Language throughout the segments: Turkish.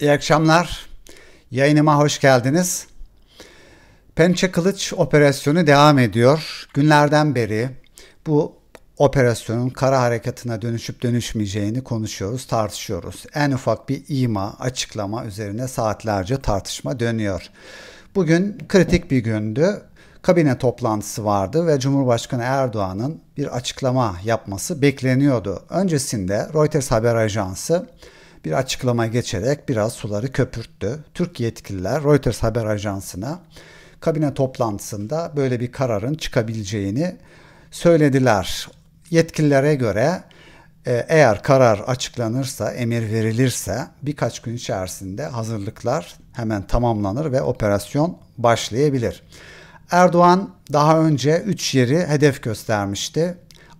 İyi akşamlar. Yayınıma hoş geldiniz. Pençe Kılıç operasyonu devam ediyor. Günlerden beri bu operasyonun kara harekatına dönüşüp dönüşmeyeceğini konuşuyoruz, tartışıyoruz. En ufak bir ima, açıklama üzerine saatlerce tartışma dönüyor. Bugün kritik bir gündü. Kabine toplantısı vardı ve Cumhurbaşkanı Erdoğan'ın bir açıklama yapması bekleniyordu. Öncesinde Reuters haber ajansı bir açıklama geçerek biraz suları köpürttü. Türk yetkililer Reuters haber ajansına kabine toplantısında böyle bir kararın çıkabileceğini söylediler. Yetkililere göre e, eğer karar açıklanırsa, emir verilirse birkaç gün içerisinde hazırlıklar hemen tamamlanır ve operasyon başlayabilir. Erdoğan daha önce 3 yeri hedef göstermişti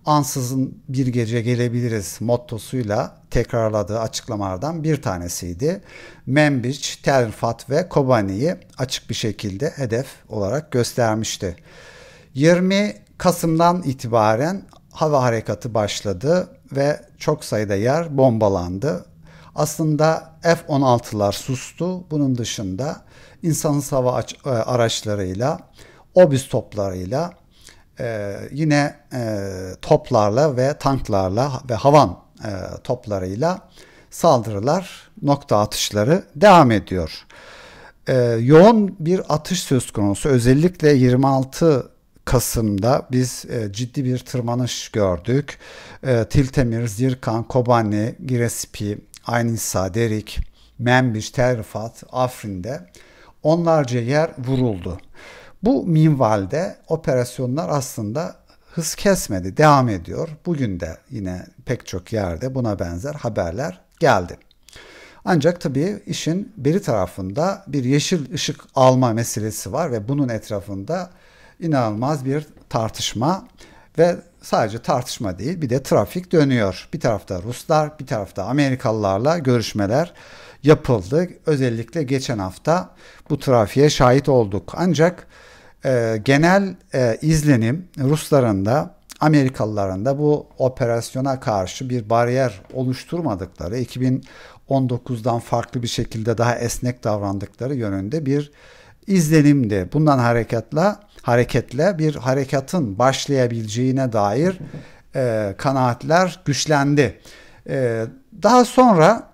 ansızın bir gece gelebiliriz mottosuyla tekrarladığı açıklamalardan bir tanesiydi. Membiç, Tel ve Kobani'yi açık bir şekilde hedef olarak göstermişti. 20 Kasım'dan itibaren hava harekatı başladı ve çok sayıda yer bombalandı. Aslında F-16'lar sustu. Bunun dışında insan hava e, araçlarıyla, obüs toplarıyla ee, yine e, toplarla ve tanklarla ve havan e, toplarıyla saldırılar, nokta atışları devam ediyor. E, yoğun bir atış söz konusu. Özellikle 26 Kasım'da biz e, ciddi bir tırmanış gördük. E, Tiltemir, Zirkan, Kobani, Girespiy, Aynisa, Derik, Membiş, Terfat, Afrin'de onlarca yer vuruldu. Bu minvalde operasyonlar aslında hız kesmedi, devam ediyor. Bugün de yine pek çok yerde buna benzer haberler geldi. Ancak tabii işin biri tarafında bir yeşil ışık alma meselesi var ve bunun etrafında inanılmaz bir tartışma ve sadece tartışma değil bir de trafik dönüyor. Bir tarafta Ruslar, bir tarafta Amerikalılarla görüşmeler yapıldı. Özellikle geçen hafta bu trafiğe şahit olduk. Ancak e, genel e, izlenim Rusların da Amerikalıların da bu operasyona karşı bir bariyer oluşturmadıkları, 2019'dan farklı bir şekilde daha esnek davrandıkları yönünde bir izlenimdi. Bundan hareketle hareketle bir harekatın başlayabileceğine dair e, kanaatler güçlendi. E, daha sonra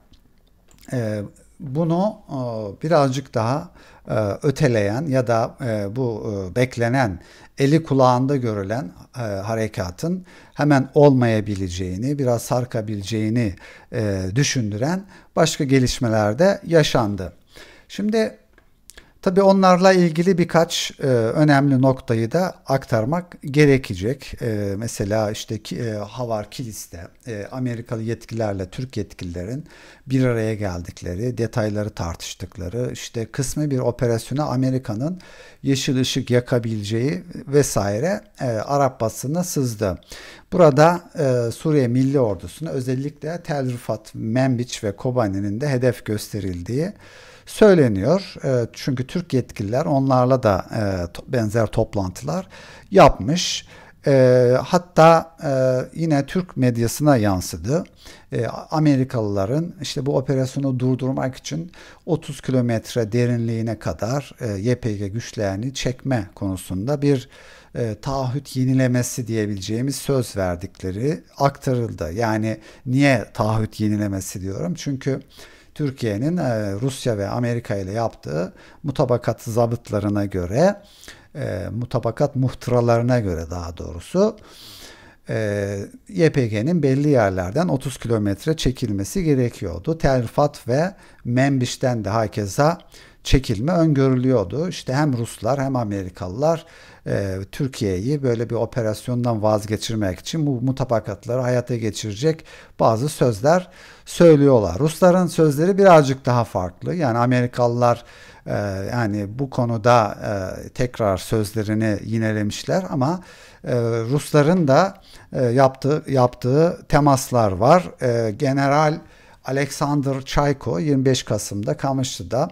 e, bunu e, birazcık daha e, öteleyen ya da e, bu e, beklenen eli kulağında görülen harekatın hemen olmayabileceğini, biraz sarkabileceğini düşündüren başka gelişmeler de yaşandı. Şimdi Tabi onlarla ilgili birkaç e, önemli noktayı da aktarmak gerekecek. E, mesela işte e, Havar Kilis'te e, Amerikalı yetkililerle Türk yetkililerin bir araya geldikleri, detayları tartıştıkları, işte kısmi bir operasyona Amerika'nın yeşil ışık yakabileceği vesaire e, Arap basına sızdı. Burada e, Suriye Milli Ordusu'na özellikle Tel Rifat, Membiç ve Kobani'nin de hedef gösterildiği söyleniyor. E, çünkü Türk yetkililer onlarla da e, to benzer toplantılar yapmış. E, hatta e, yine Türk medyasına yansıdı. E, Amerikalıların işte bu operasyonu durdurmak için 30 kilometre derinliğine kadar e, YPG güçlerini çekme konusunda bir e, taahhüt yenilemesi diyebileceğimiz söz verdikleri aktarıldı. Yani niye taahhüt yenilemesi diyorum? Çünkü Türkiye'nin e, Rusya ve Amerika ile yaptığı mutabakat zabıtlarına göre, e, mutabakat muhtıralarına göre daha doğrusu e, YPG'nin belli yerlerden 30 kilometre çekilmesi gerekiyordu. Telfat ve Membiş'ten de hakeza çekilme öngörülüyordu. İşte hem Ruslar hem Amerikalılar e, Türkiye'yi böyle bir operasyondan vazgeçirmek için bu mutabakatları hayata geçirecek bazı sözler söylüyorlar. Rusların sözleri birazcık daha farklı. Yani Amerikalılar e, yani bu konuda e, tekrar sözlerini yinelemişler ama e, Rusların da e, yaptığı yaptığı temaslar var. E, General Alexander Çayko 25 Kasım'da Kamışlı'da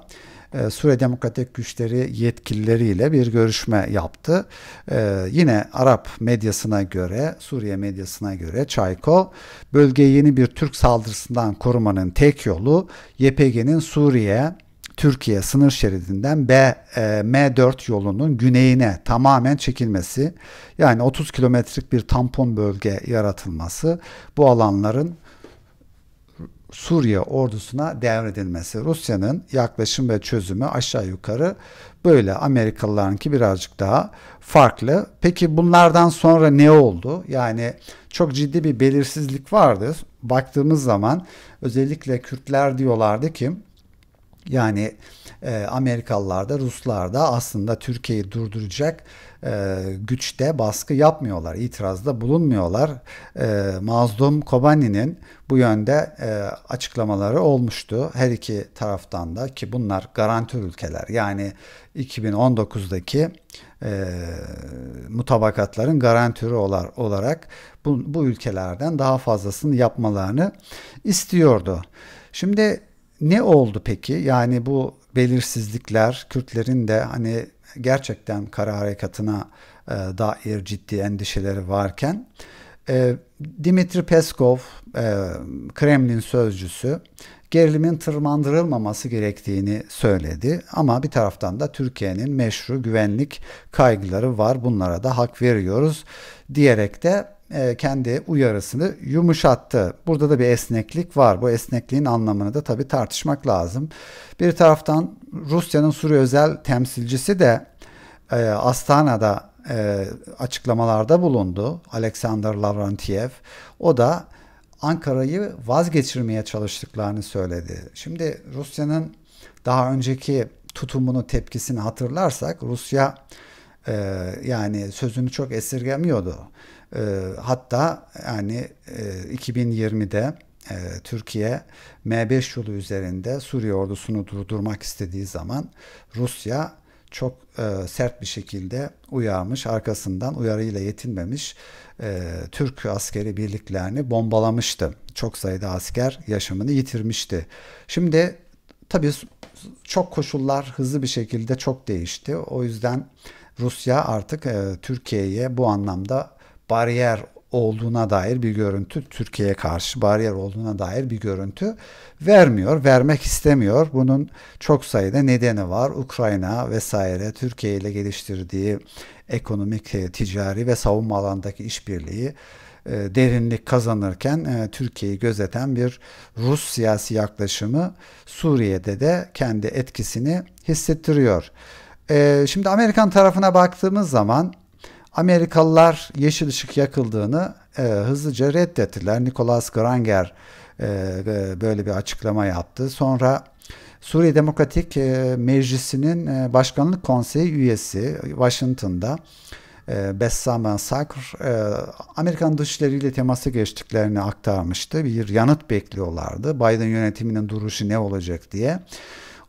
e, Suriye Demokratik Güçleri yetkilileriyle bir görüşme yaptı. E, yine Arap medyasına göre, Suriye medyasına göre Çayko, bölgeyi yeni bir Türk saldırısından korumanın tek yolu YPG'nin Suriye Türkiye sınır şeridinden B e, M4 yolunun güneyine tamamen çekilmesi yani 30 kilometrik bir tampon bölge yaratılması bu alanların Suriye ordusuna devredilmesi. Rusya'nın yaklaşım ve çözümü aşağı yukarı böyle Amerikalılarınki birazcık daha farklı. Peki bunlardan sonra ne oldu? Yani çok ciddi bir belirsizlik vardı. Baktığımız zaman özellikle Kürtler diyorlardı ki yani e, Amerikalılar da Ruslar da aslında Türkiye'yi durduracak e, güçte baskı yapmıyorlar, itirazda bulunmuyorlar. E, mazlum Kobani'nin bu yönde e, açıklamaları olmuştu her iki taraftan da ki bunlar garanti ülkeler. Yani 2019'daki e, mutabakatların garantörü olarak bu, bu ülkelerden daha fazlasını yapmalarını istiyordu. Şimdi ne oldu peki? Yani bu belirsizlikler Kürtlerin de hani gerçekten kara harekatına e, dair ciddi endişeleri varken e, Dimitri Peskov, e, Kremlin sözcüsü, gerilimin tırmandırılmaması gerektiğini söyledi. Ama bir taraftan da Türkiye'nin meşru güvenlik kaygıları var. Bunlara da hak veriyoruz diyerek de e, kendi uyarısını yumuşattı. Burada da bir esneklik var. Bu esnekliğin anlamını da tabii tartışmak lazım. Bir taraftan Rusya'nın Suriye özel temsilcisi de e, Astana'da e, açıklamalarda bulundu. Alexander Lavrentiev. O da Ankara'yı vazgeçirmeye çalıştıklarını söyledi. Şimdi Rusya'nın daha önceki tutumunu, tepkisini hatırlarsak Rusya e, yani sözünü çok esirgemiyordu. Ee, hatta yani 2020'de e, e, Türkiye M5 yolu üzerinde Suriye ordusunu durdurmak istediği zaman Rusya çok e, sert bir şekilde uyarmış, arkasından uyarıyla yetinmemiş e, Türk askeri birliklerini bombalamıştı. Çok sayıda asker yaşamını yitirmişti. Şimdi tabii çok koşullar hızlı bir şekilde çok değişti. O yüzden Rusya artık e, Türkiye'ye bu anlamda bariyer olduğuna dair bir görüntü, Türkiye'ye karşı bariyer olduğuna dair bir görüntü vermiyor, vermek istemiyor. Bunun çok sayıda nedeni var. Ukrayna vesaire Türkiye ile geliştirdiği ekonomik, e, ticari ve savunma alandaki işbirliği e, derinlik kazanırken e, Türkiye'yi gözeten bir Rus siyasi yaklaşımı Suriye'de de kendi etkisini hissettiriyor. Şimdi Amerikan tarafına baktığımız zaman Amerikalılar yeşil ışık yakıldığını e, hızlıca reddettiler. Nicholas Granger e, e, böyle bir açıklama yaptı. Sonra Suriye Demokratik e, Meclisi'nin e, Başkanlık Konseyi üyesi Washington'da e, Bessam Sakr e, Amerikan dışişleri ile teması geçtiklerini aktarmıştı. Bir yanıt bekliyorlardı. Biden yönetiminin duruşu ne olacak diye.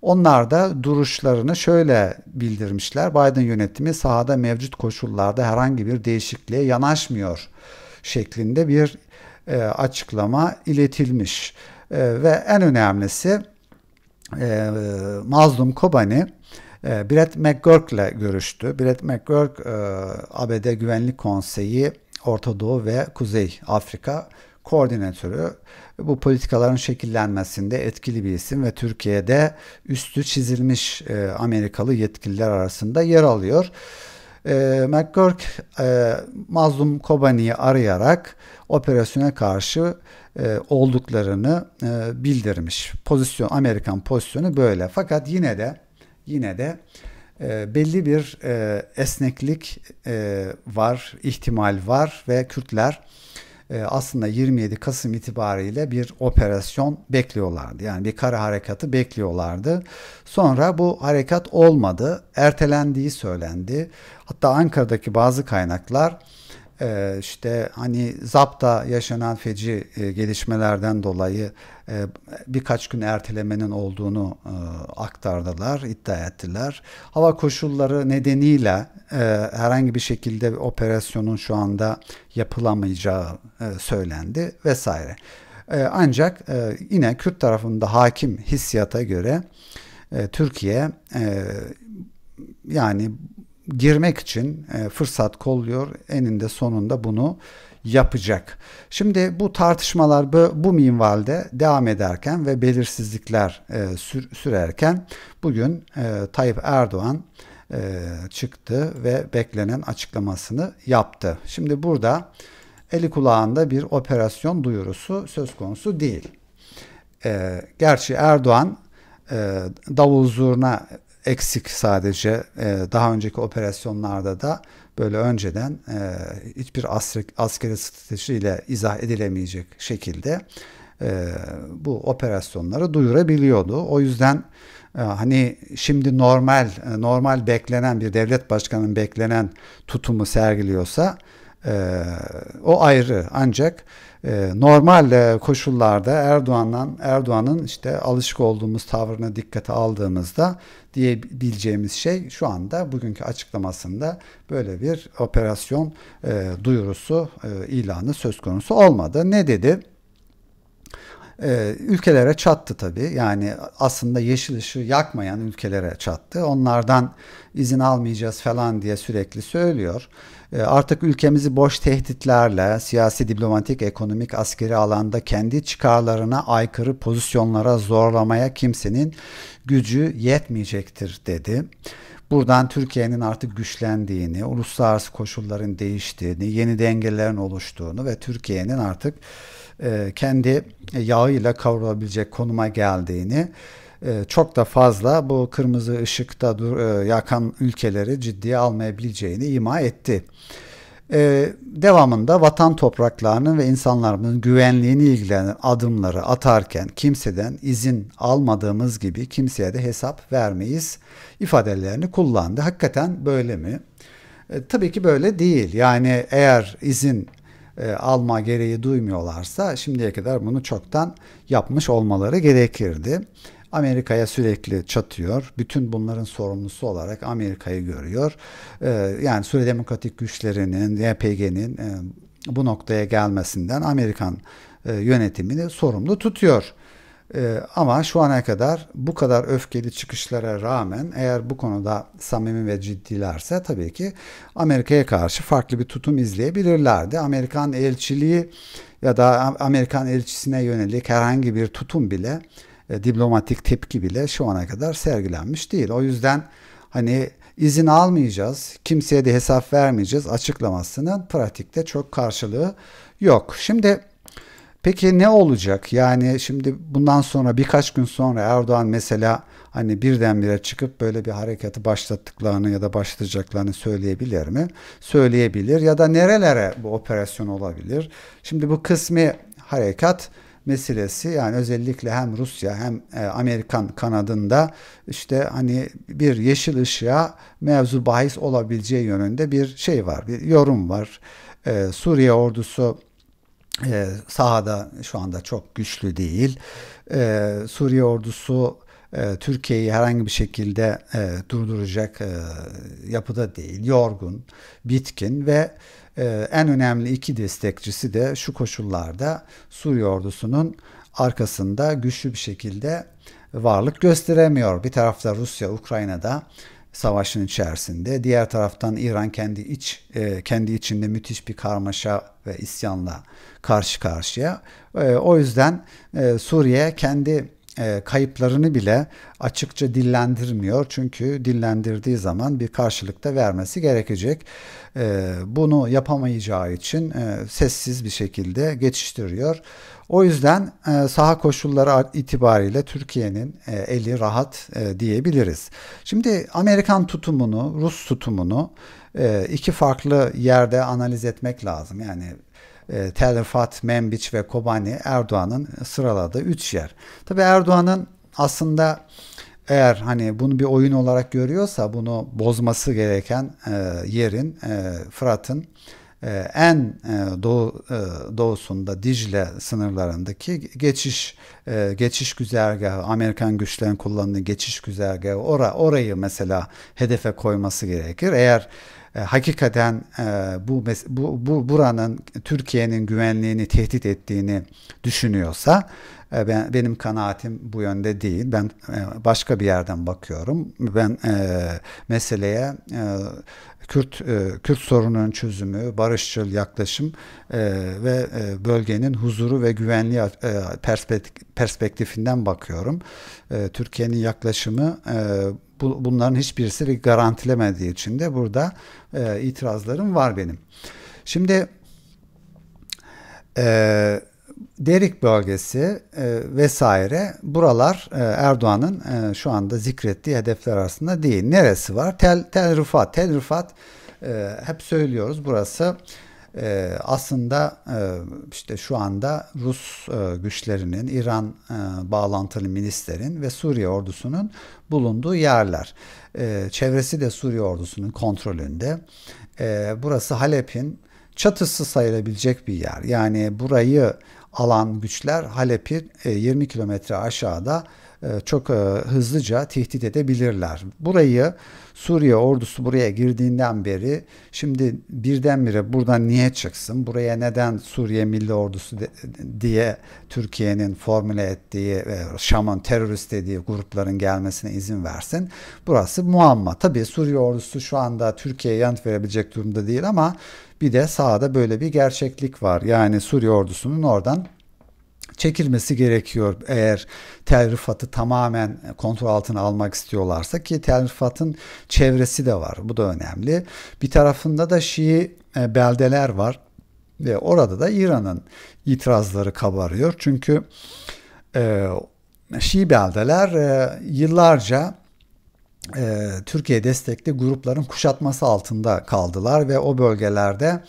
Onlar da duruşlarını şöyle bildirmişler. Biden yönetimi sahada mevcut koşullarda herhangi bir değişikliğe yanaşmıyor şeklinde bir e, açıklama iletilmiş. E, ve en önemlisi e, Mazlum Kobani e, Brett ile görüştü. Brett McGurk e, ABD Güvenlik Konseyi Orta Doğu ve Kuzey Afrika koordinatörü ve bu politikaların şekillenmesinde etkili bir isim ve Türkiye'de üstü çizilmiş e, Amerikalı yetkililer arasında yer alıyor. E, McGurk e, mazlum Kobani'yi arayarak operasyona karşı e, olduklarını e, bildirmiş. Pozisyon Amerikan pozisyonu böyle. Fakat yine de yine de e, belli bir e, esneklik e, var, ihtimal var ve Kürtler ee, aslında 27 Kasım itibariyle bir operasyon bekliyorlardı. Yani bir kara harekatı bekliyorlardı. Sonra bu harekat olmadı. Ertelendiği söylendi. Hatta Ankara'daki bazı kaynaklar e, işte hani zapta yaşanan feci e, gelişmelerden dolayı e, birkaç gün ertelemenin olduğunu e, aktardılar, iddia ettiler. Hava koşulları nedeniyle e, herhangi bir şekilde operasyonun şu anda yapılamayacağı e, söylendi vesaire. E, ancak e, yine Kürt tarafında hakim hissiyata göre e, Türkiye e, yani girmek için e, fırsat kolluyor. Eninde sonunda bunu yapacak. Şimdi bu tartışmalar bu, bu minvalde devam ederken ve belirsizlikler e, sürerken bugün e, Tayyip Erdoğan e, çıktı ve beklenen açıklamasını yaptı. Şimdi burada eli kulağında bir operasyon duyurusu söz konusu değil. E, gerçi Erdoğan e, davul zurna eksik sadece e, daha önceki operasyonlarda da böyle önceden e, hiçbir askeri, askeri stratejiyle izah edilemeyecek şekilde e, bu operasyonları duyurabiliyordu. O yüzden e, hani şimdi normal e, normal beklenen bir devlet başkanının beklenen tutumu sergiliyorsa e, o ayrı ancak e, normal e, koşullarda Erdoğan'dan Erdoğan'ın işte alışık olduğumuz tavrına dikkate aldığımızda diyebileceğimiz şey şu anda bugünkü açıklamasında böyle bir operasyon e, duyurusu e, ilanı söz konusu olmadı. Ne dedi? e, ülkelere çattı tabii. Yani aslında yeşil ışığı yakmayan ülkelere çattı. Onlardan izin almayacağız falan diye sürekli söylüyor. E, artık ülkemizi boş tehditlerle siyasi, diplomatik, ekonomik, askeri alanda kendi çıkarlarına aykırı pozisyonlara zorlamaya kimsenin gücü yetmeyecektir dedi. Buradan Türkiye'nin artık güçlendiğini, uluslararası koşulların değiştiğini, yeni dengelerin oluştuğunu ve Türkiye'nin artık e, kendi yağıyla kavrulabilecek konuma geldiğini e, çok da fazla bu kırmızı ışıkta dur, e, yakan ülkeleri ciddiye almayabileceğini ima etti. Ee, devamında vatan topraklarının ve insanlarımızın güvenliğini ilgilenen adımları atarken kimseden izin almadığımız gibi kimseye de hesap vermeyiz ifadelerini kullandı. Hakikaten böyle mi? Ee, tabii ki böyle değil. Yani eğer izin e, alma gereği duymuyorlarsa şimdiye kadar bunu çoktan yapmış olmaları gerekirdi. Amerika'ya sürekli çatıyor. Bütün bunların sorumlusu olarak Amerika'yı görüyor. E, yani Suriye Demokratik Güçleri'nin, YPG'nin e, bu noktaya gelmesinden Amerikan e, yönetimini sorumlu tutuyor. Ee, ama şu ana kadar bu kadar öfkeli çıkışlara rağmen eğer bu konuda samimi ve ciddilerse tabii ki Amerika'ya karşı farklı bir tutum izleyebilirlerdi. Amerikan elçiliği ya da Amerikan elçisine yönelik herhangi bir tutum bile, e, diplomatik tepki bile şu ana kadar sergilenmiş değil. O yüzden hani izin almayacağız, kimseye de hesap vermeyeceğiz açıklamasının pratikte çok karşılığı yok. Şimdi Peki ne olacak? Yani şimdi bundan sonra birkaç gün sonra Erdoğan mesela hani birdenbire çıkıp böyle bir hareketi başlattıklarını ya da başlatacaklarını söyleyebilir mi? Söyleyebilir ya da nerelere bu operasyon olabilir? Şimdi bu kısmi harekat meselesi yani özellikle hem Rusya hem e, Amerikan kanadında işte hani bir yeşil ışığa mevzu bahis olabileceği yönünde bir şey var, bir yorum var. Ee, Suriye ordusu e, sahada şu anda çok güçlü değil. E, Suriye ordusu e, Türkiye'yi herhangi bir şekilde e, durduracak e, yapıda değil. Yorgun, bitkin ve e, en önemli iki destekçisi de şu koşullarda Suriye ordusunun arkasında güçlü bir şekilde varlık gösteremiyor. Bir tarafta Rusya Ukrayna'da savaşın içerisinde. Diğer taraftan İran kendi iç e, kendi içinde müthiş bir karmaşa ve isyanla karşı karşıya. E, o yüzden e, Suriye kendi kayıplarını bile açıkça dillendirmiyor. Çünkü dillendirdiği zaman bir karşılıkta vermesi gerekecek. bunu yapamayacağı için sessiz bir şekilde geçiştiriyor. O yüzden e, saha koşulları itibariyle Türkiye'nin e, eli rahat e, diyebiliriz. Şimdi Amerikan tutumunu, Rus tutumunu e, iki farklı yerde analiz etmek lazım. Yani e, Telfat, Membiç ve Kobani Erdoğan'ın sıraladığı üç yer. Tabi Erdoğan'ın aslında eğer hani bunu bir oyun olarak görüyorsa bunu bozması gereken e, yerin e, Fırat'ın ee, en e, doğu, e, doğusunda Dicle sınırlarındaki geçiş e, geçiş güzergahı Amerikan güçlerin kullandığı geçiş güzergahı ora orayı mesela hedefe koyması gerekir. Eğer hakikaten bu bu, bu buranın Türkiye'nin güvenliğini tehdit ettiğini düşünüyorsa e, ben benim kanaatim bu yönde değil. Ben e, başka bir yerden bakıyorum. Ben e, meseleye Kürt Kürt sorununun çözümü, barışçıl yaklaşım ve bölgenin huzuru ve güvenliği perspektifinden bakıyorum. Türkiye'nin yaklaşımı bunların hiçbirisi bir garantilemediği için de burada itirazlarım var benim. Şimdi e, Derik bölgesi e, vesaire buralar e, Erdoğan'ın e, şu anda zikrettiği hedefler arasında değil. Neresi var? Tel, Tel Rifat. Tel Rıfat e, hep söylüyoruz burası e, aslında e, işte şu anda Rus e, güçlerinin, İran e, bağlantılı milislerin ve Suriye ordusunun bulunduğu yerler. E, çevresi de Suriye ordusunun kontrolünde. E, burası Halep'in çatısı sayılabilecek bir yer. Yani burayı alan güçler Halep'i 20 e, kilometre aşağıda e, çok e, hızlıca tehdit edebilirler. Burayı Suriye ordusu buraya girdiğinden beri şimdi birdenbire buradan niye çıksın? Buraya neden Suriye Milli Ordusu diye Türkiye'nin formüle ettiği Şam'ın terörist dediği grupların gelmesine izin versin? Burası muamma. Tabii Suriye ordusu şu anda Türkiye'ye yanıt verebilecek durumda değil ama bir de sahada böyle bir gerçeklik var. Yani Suriye ordusunun oradan çekilmesi gerekiyor eğer Tel Rifat'ı tamamen kontrol altına almak istiyorlarsa ki Tel Rifat'ın çevresi de var. Bu da önemli. Bir tarafında da Şii e, beldeler var ve orada da İran'ın itirazları kabarıyor. Çünkü e, Şii beldeler e, yıllarca e, Türkiye destekli grupların kuşatması altında kaldılar ve o bölgelerde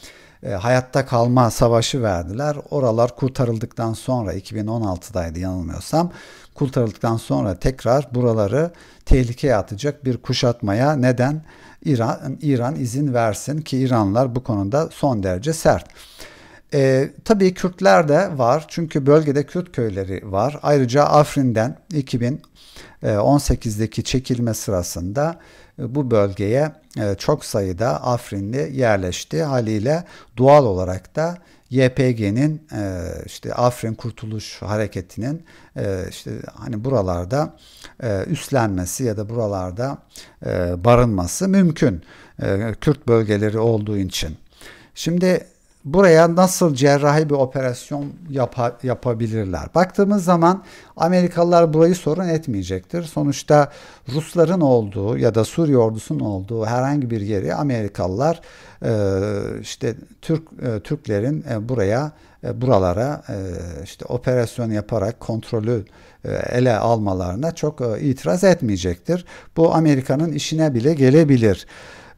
e, hayatta kalma savaşı verdiler. Oralar kurtarıldıktan sonra 2016'daydı yanılmıyorsam kurtarıldıktan sonra tekrar buraları tehlikeye atacak bir kuşatmaya neden İran, İran izin versin ki İranlar bu konuda son derece sert. E, tabii Kürtler de var çünkü bölgede Kürt köyleri var. Ayrıca Afrin'den 2000 18'deki ee, çekilme sırasında e, bu bölgeye e, çok sayıda Afrinli yerleşti. Haliyle doğal olarak da YPG'nin e, işte Afrin Kurtuluş Hareketi'nin işte hani buralarda üstlenmesi ya da buralarda barınması mümkün. Kürt bölgeleri olduğu için. Şimdi buraya nasıl cerrahi bir operasyon yapa, yapabilirler? Baktığımız zaman Amerikalılar burayı sorun etmeyecektir. Sonuçta Rusların olduğu ya da Suriye ordusunun olduğu herhangi bir yeri Amerikalılar e, işte Türk e, Türklerin e, buraya e, buralara e, işte operasyon yaparak kontrolü e, ele almalarına çok e, itiraz etmeyecektir. Bu Amerika'nın işine bile gelebilir.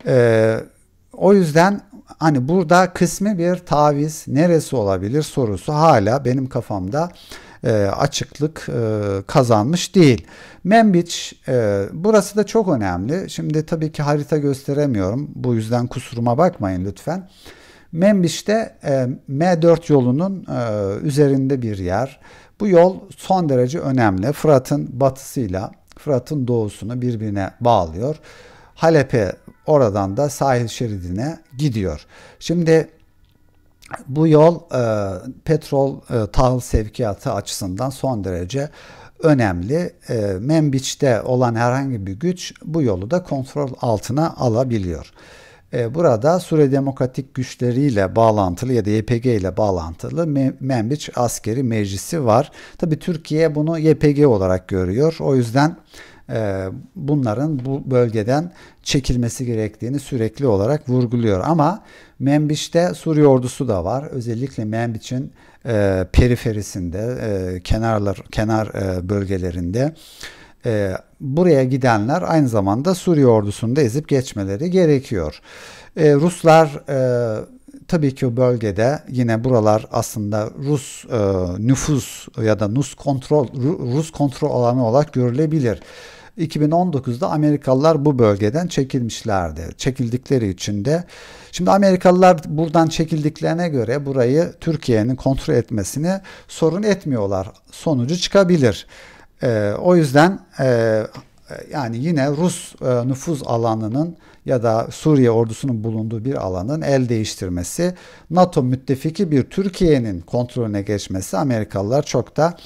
E, o yüzden hani burada kısmi bir taviz neresi olabilir sorusu hala benim kafamda e, açıklık e, kazanmış değil. Membiç e, burası da çok önemli. Şimdi tabii ki harita gösteremiyorum. Bu yüzden kusuruma bakmayın lütfen. Membiç'te e, M4 yolunun e, üzerinde bir yer. Bu yol son derece önemli. Fırat'ın batısıyla Fırat'ın doğusunu birbirine bağlıyor. Halep'e oradan da sahil şeridine gidiyor. Şimdi bu yol e, petrol e, tahıl sevkiyatı açısından son derece önemli. E, Membiç'te olan herhangi bir güç bu yolu da kontrol altına alabiliyor. E, burada Suriye Demokratik Güçleriyle bağlantılı ya da YPG ile bağlantılı Membiç Askeri Meclisi var. Tabi Türkiye bunu YPG olarak görüyor. O yüzden ee, bunların bu bölgeden çekilmesi gerektiğini sürekli olarak vurguluyor. Ama Membiç'te Suriye ordusu da var. Özellikle Membiç'in e, periferisinde, e, kenarlar kenar e, bölgelerinde e, buraya gidenler aynı zamanda Suriye da ezip geçmeleri gerekiyor. E, Ruslar e, tabii ki o bölgede yine buralar aslında Rus e, nüfus ya da Rus kontrol Rus kontrol alanı olarak görülebilir. 2019'da Amerikalılar bu bölgeden çekilmişlerdi. Çekildikleri için de şimdi Amerikalılar buradan çekildiklerine göre burayı Türkiye'nin kontrol etmesini sorun etmiyorlar. Sonucu çıkabilir. E, o yüzden e, yani yine Rus e, nüfuz alanının ya da Suriye ordusunun bulunduğu bir alanın el değiştirmesi, NATO müttefiki bir Türkiye'nin kontrolüne geçmesi Amerikalılar çok da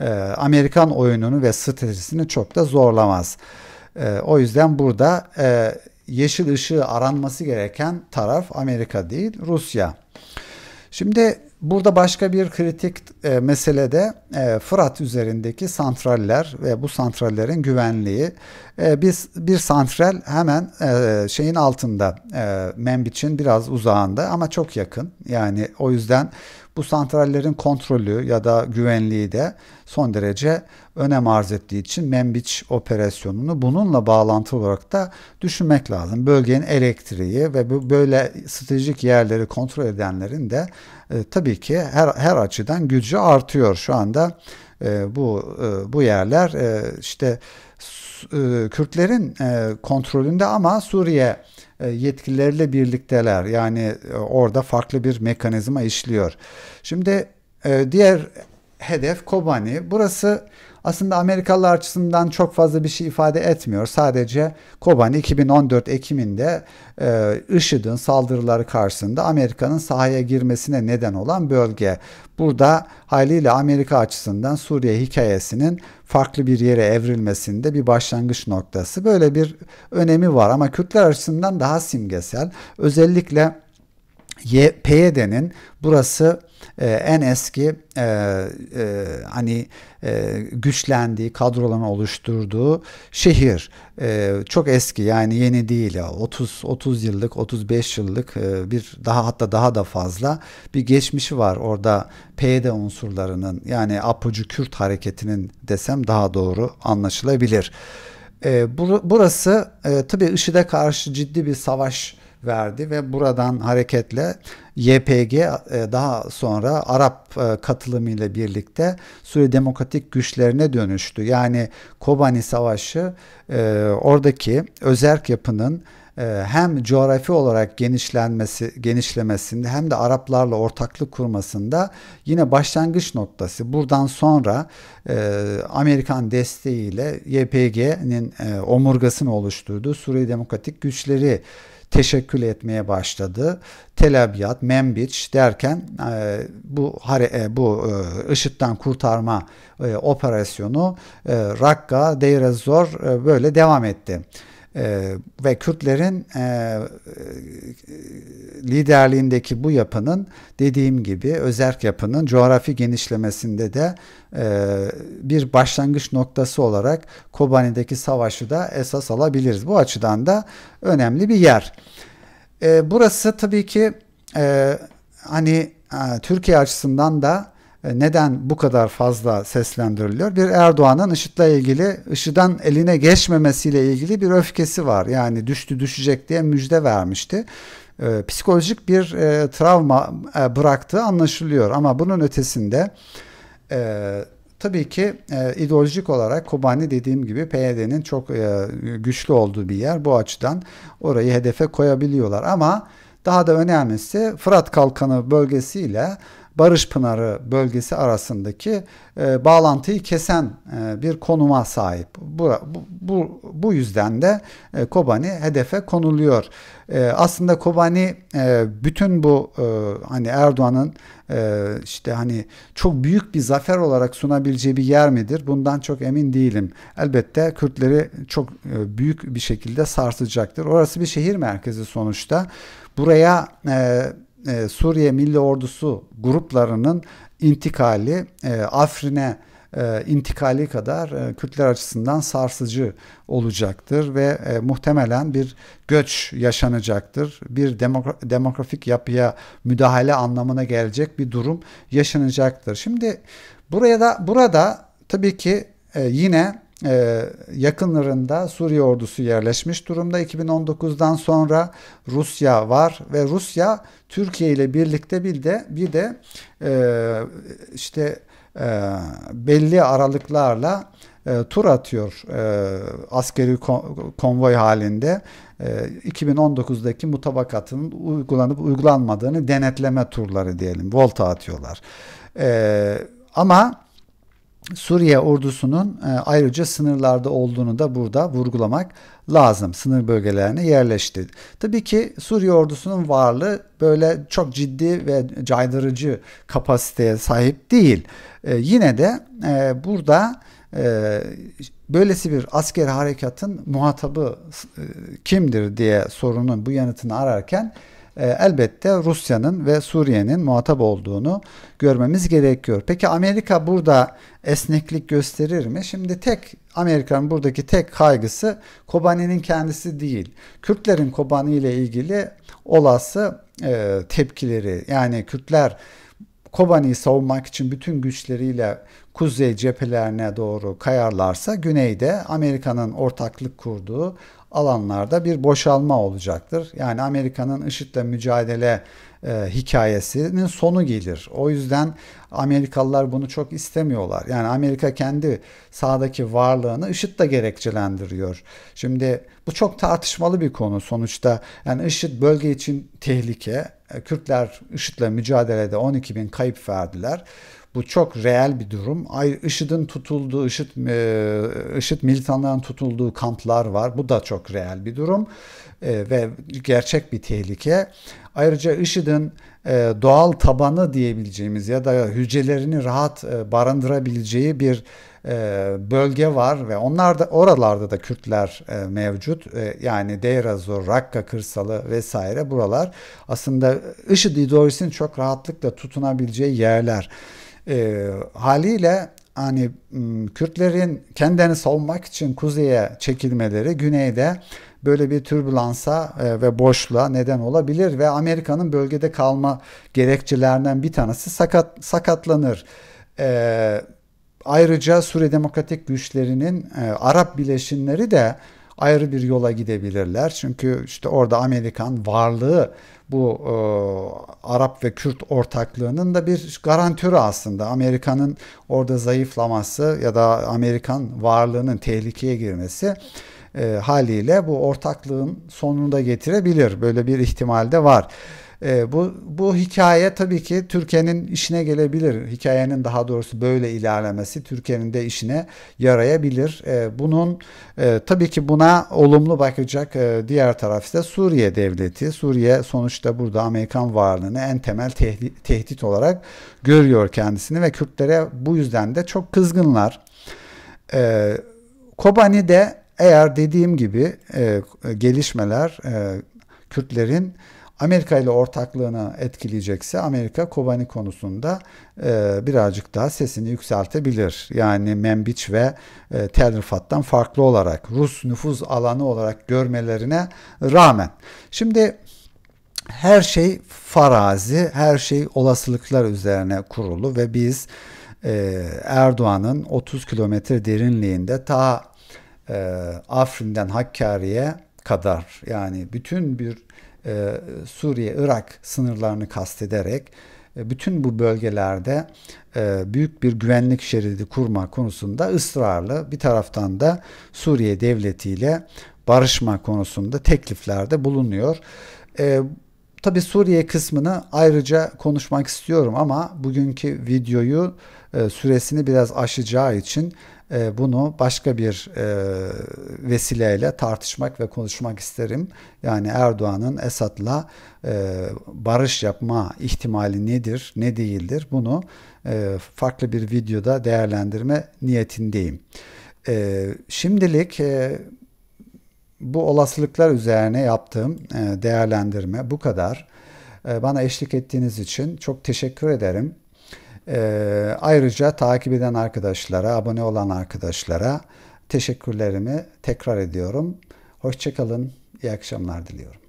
e, Amerikan oyununu ve stratejisini çok da zorlamaz. E, o yüzden burada e, yeşil ışığı aranması gereken taraf Amerika değil Rusya. Şimdi burada başka bir kritik e, mesele de e, Fırat üzerindeki santraller ve bu santrallerin güvenliği. E, biz bir santral hemen e, şeyin altında e, Membiç'in biraz uzağında ama çok yakın. Yani o yüzden bu santrallerin kontrolü ya da güvenliği de son derece önem arz ettiği için Membiç operasyonunu bununla bağlantılı olarak da düşünmek lazım. Bölgenin elektriği ve böyle stratejik yerleri kontrol edenlerin de e, tabii ki her, her açıdan gücü artıyor şu anda. E, bu e, bu yerler e, işte e, Kürtlerin e, kontrolünde ama Suriye e, yetkilileriyle birlikteler. Yani e, orada farklı bir mekanizma işliyor. Şimdi e, diğer hedef Kobani. Burası aslında Amerikalılar açısından çok fazla bir şey ifade etmiyor. Sadece Kobani 2014 Ekim'inde e, IŞİD'in saldırıları karşısında Amerika'nın sahaya girmesine neden olan bölge. Burada haliyle Amerika açısından Suriye hikayesinin farklı bir yere evrilmesinde bir başlangıç noktası. Böyle bir önemi var ama Kürtler açısından daha simgesel. Özellikle PYD'nin burası e, en eski e, e, hani e, güçlendiği, kadrolarını oluşturduğu şehir. E, çok eski yani yeni değil. 30 30 yıllık, 35 yıllık e, bir daha hatta daha da fazla bir geçmişi var orada PYD unsurlarının yani Apucu Kürt hareketinin desem daha doğru anlaşılabilir. E, bur- burası e, tabii IŞİD'e karşı ciddi bir savaş verdi ve buradan hareketle YPG e, daha sonra Arap e, katılımıyla birlikte Suriye demokratik güçlerine dönüştü. Yani Kobani Savaşı e, oradaki özerk yapının hem coğrafi olarak genişlenmesi genişlemesinde hem de Araplarla ortaklık kurmasında yine başlangıç noktası. Buradan sonra e, Amerikan desteğiyle YPG'nin e, omurgasını oluşturduğu Suriye Demokratik Güçleri teşekkül etmeye başladı. Tel Abyad, Membiç derken e, bu hare, e, bu e, IŞİD'den kurtarma e, operasyonu e, Rakka, Deir böyle devam etti. Ee, ve Kürtlerin e, e, liderliğindeki bu yapının dediğim gibi özerk yapının coğrafi genişlemesinde de e, bir başlangıç noktası olarak Kobani'deki savaşı da esas alabiliriz. Bu açıdan da önemli bir yer. E, burası tabii ki e, hani e, Türkiye açısından da e, neden bu kadar fazla seslendiriliyor? Bir Erdoğan'ın IŞİD'le ilgili, IŞİD'den eline geçmemesiyle ilgili bir öfkesi var. Yani düştü düşecek diye müjde vermişti. E, psikolojik bir e, travma e, bıraktığı anlaşılıyor. Ama bunun ötesinde e, tabii ki e, ideolojik olarak Kobani dediğim gibi PYD'nin çok e, güçlü olduğu bir yer. Bu açıdan orayı hedefe koyabiliyorlar. Ama daha da önemlisi Fırat Kalkanı bölgesiyle ile Barış Pınarı bölgesi arasındaki e, bağlantıyı kesen e, bir konuma sahip. Bu, bu, bu yüzden de e, Kobani hedefe konuluyor. E, aslında Kobani e, bütün bu e, hani Erdoğan'ın e, işte hani çok büyük bir zafer olarak sunabileceği bir yer midir? Bundan çok emin değilim. Elbette Kürtleri çok e, büyük bir şekilde sarsacaktır. Orası bir şehir merkezi sonuçta. Buraya e, e, Suriye Milli Ordusu gruplarının intikali e, Afrin'e e, intikali kadar e, Kürtler açısından sarsıcı olacaktır ve e, muhtemelen bir göç yaşanacaktır. Bir demok demografik yapıya müdahale anlamına gelecek bir durum yaşanacaktır. Şimdi buraya da burada tabii ki e, yine ee, yakınlarında Suriye ordusu yerleşmiş durumda. 2019'dan sonra Rusya var ve Rusya Türkiye ile birlikte bir de bir de e, işte e, belli aralıklarla e, tur atıyor askeri konvoy halinde. E, 2019'daki mutabakatın uygulanıp uygulanmadığını denetleme turları diyelim. Volta atıyorlar. E, ama Suriye ordusunun e, ayrıca sınırlarda olduğunu da burada vurgulamak lazım. Sınır bölgelerine yerleşti. Tabii ki Suriye ordusunun varlığı böyle çok ciddi ve caydırıcı kapasiteye sahip değil. E, yine de e, burada e, böylesi bir asker harekatın muhatabı kimdir diye sorunun bu yanıtını ararken e, elbette Rusya'nın ve Suriye'nin muhatap olduğunu görmemiz gerekiyor. Peki Amerika burada esneklik gösterir mi? Şimdi tek Amerika'nın buradaki tek kaygısı Kobani'nin kendisi değil. Kürtlerin Kobani ile ilgili olası e, tepkileri yani Kürtler Kobani'yi savunmak için bütün güçleriyle kuzey cephelerine doğru kayarlarsa güneyde Amerika'nın ortaklık kurduğu alanlarda bir boşalma olacaktır. Yani Amerika'nın IŞİD'le mücadele e, hikayesinin sonu gelir. O yüzden Amerikalılar bunu çok istemiyorlar. Yani Amerika kendi sahadaki varlığını IŞİD'le gerekçelendiriyor. Şimdi bu çok tartışmalı bir konu sonuçta. Yani IŞİD bölge için tehlike. E, Kürtler IŞİD'le mücadelede 12 bin kayıp verdiler. Bu çok reel bir durum. Ay, IŞİD'in tutulduğu, IŞİD, e, IŞİD militanların tutulduğu kamplar var. Bu da çok reel bir durum e, ve gerçek bir tehlike. Ayrıca IŞİD'in e, doğal tabanı diyebileceğimiz ya da hücrelerini rahat e, barındırabileceği bir bölge var ve onlar da oralarda da Kürtler mevcut. yani Deir Azur, Rakka kırsalı vesaire buralar aslında IŞİD ideolojisinin çok rahatlıkla tutunabileceği yerler. E, haliyle hani Kürtlerin kendilerini savunmak için kuzeye çekilmeleri güneyde böyle bir türbülansa e, ve boşluğa neden olabilir ve Amerika'nın bölgede kalma gerekçelerinden bir tanesi sakat sakatlanır. E, ayrıca Suriye Demokratik Güçlerinin e, Arap bileşimleri de ayrı bir yola gidebilirler. Çünkü işte orada Amerikan varlığı bu e, Arap ve Kürt ortaklığının da bir garantörü aslında. Amerika'nın orada zayıflaması ya da Amerikan varlığının tehlikeye girmesi e, haliyle bu ortaklığın sonunu da getirebilir. Böyle bir ihtimal de var. E, bu, bu hikaye tabii ki Türkiye'nin işine gelebilir. Hikayenin daha doğrusu böyle ilerlemesi Türkiye'nin de işine yarayabilir. E, bunun e, tabii ki buna olumlu bakacak e, diğer taraf ise Suriye devleti. Suriye sonuçta burada Amerikan varlığını en temel tehdit, tehdit olarak görüyor kendisini ve Kürtlere bu yüzden de çok kızgınlar. E, Kobani eğer dediğim gibi e, gelişmeler e, Kürtlerin Amerika ile ortaklığını etkileyecekse Amerika Kobani konusunda e, birazcık daha sesini yükseltebilir. Yani Membiç ve e, Tel Rifat'tan farklı olarak Rus nüfuz alanı olarak görmelerine rağmen. Şimdi her şey farazi, her şey olasılıklar üzerine kurulu ve biz e, Erdoğan'ın 30 kilometre derinliğinde ta e, Afrin'den Hakkari'ye kadar yani bütün bir e, Suriye-Irak sınırlarını kastederek e, bütün bu bölgelerde e, büyük bir güvenlik şeridi kurma konusunda ısrarlı bir taraftan da Suriye devletiyle barışma konusunda tekliflerde bulunuyor. Tabi Suriye kısmını ayrıca konuşmak istiyorum ama bugünkü videoyu süresini biraz aşacağı için e, bunu başka bir e, vesileyle tartışmak ve konuşmak isterim. Yani Erdoğan'ın Esad'la e, barış yapma ihtimali nedir, ne değildir bunu farklı bir videoda değerlendirme niyetindeyim. Şimdilik bu olasılıklar üzerine yaptığım değerlendirme bu kadar. Bana eşlik ettiğiniz için çok teşekkür ederim. Ee, ayrıca takip eden arkadaşlara, abone olan arkadaşlara teşekkürlerimi tekrar ediyorum. Hoşçakalın, iyi akşamlar diliyorum.